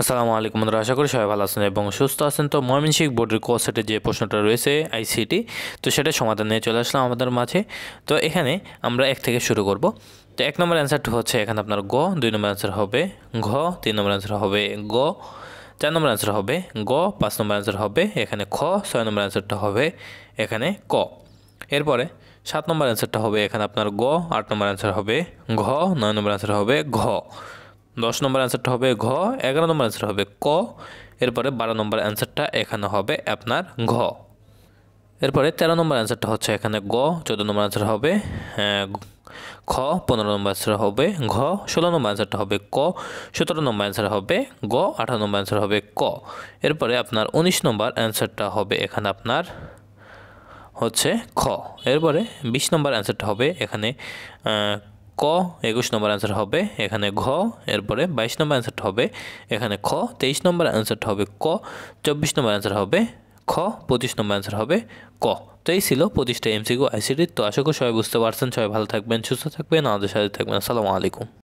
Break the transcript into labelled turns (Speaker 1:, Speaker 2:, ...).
Speaker 1: আসসালামু আলাইকুম বন্ধুরা আশা করি সবাই ভালো আছেন এবং সুস্থ আছেন তো ময়মনসিংহ বোর্ডের কোর্সেটে যে প্রশ্নটা রয়েছে আইসিটি তো সেটা সমাধান নিয়ে চলে আসলাম আমাদের মাঝে তো এখানে আমরা এক থেকে শুরু করব তো এক নম্বর অ্যান্সারটা হচ্ছে এখানে আপনার গ দুই নম্বর অ্যান্সার হবে ঘ তিন নম্বর অ্যান্সার হবে গ চার নম্বর অ্যান্সার হবে গ পাঁচ নম্বর অ্যান্সার হবে এখানে খ ছয় নম্বর অ্যান্সারটা হবে এখানে ক এরপরে সাত নম্বর অ্যান্সারটা হবে এখানে আপনার গ আট নম্বর অ্যান্সার হবে ঘ নয় নম্বর অ্যান্সার হবে ঘ দশ নম্বর অ্যান্সারটা হবে ঘ এগারো নম্বর অ্যান্সার হবে ক এরপরে বারো নম্বর অ্যান্সারটা এখানে হবে আপনার ঘ এরপরে তেরো নম্বর অ্যান্সারটা হচ্ছে এখানে গ চোদ্দো নম্বর অ্যান্সার হবে খ পনেরো নম্বর অ্যান্সার হবে ঘ ষোলো নম্বর অ্যান্সারটা হবে ক সতেরো নম্বর অ্যান্সার হবে গ আঠারো নম্বর অ্যান্সার হবে ক এরপরে আপনার উনিশ নম্বর অ্যান্সারটা হবে এখানে আপনার হচ্ছে খ এরপরে বিশ নম্বর অ্যান্সারটা হবে এখানে ক একুশ নম্বর অ্যান্সার হবে এখানে ঘ এরপরে বাইশ নম্বর অ্যান্সারটা হবে এখানে খ তেইশ নম্বর অ্যান্সারটা হবে ক চব্বিশ নম্বর অ্যান্সার হবে খ পঁচিশ নম্বর অ্যান্সার হবে ক তো এই ছিল পঁচিশটা এমসিকিউ আইসিডি তো আশা করি সবাই বুঝতে পারছেন সবাই ভালো থাকবেন সুস্থ থাকবেন আমাদের সাথে থাকবেন আসসালামু আলাইকুম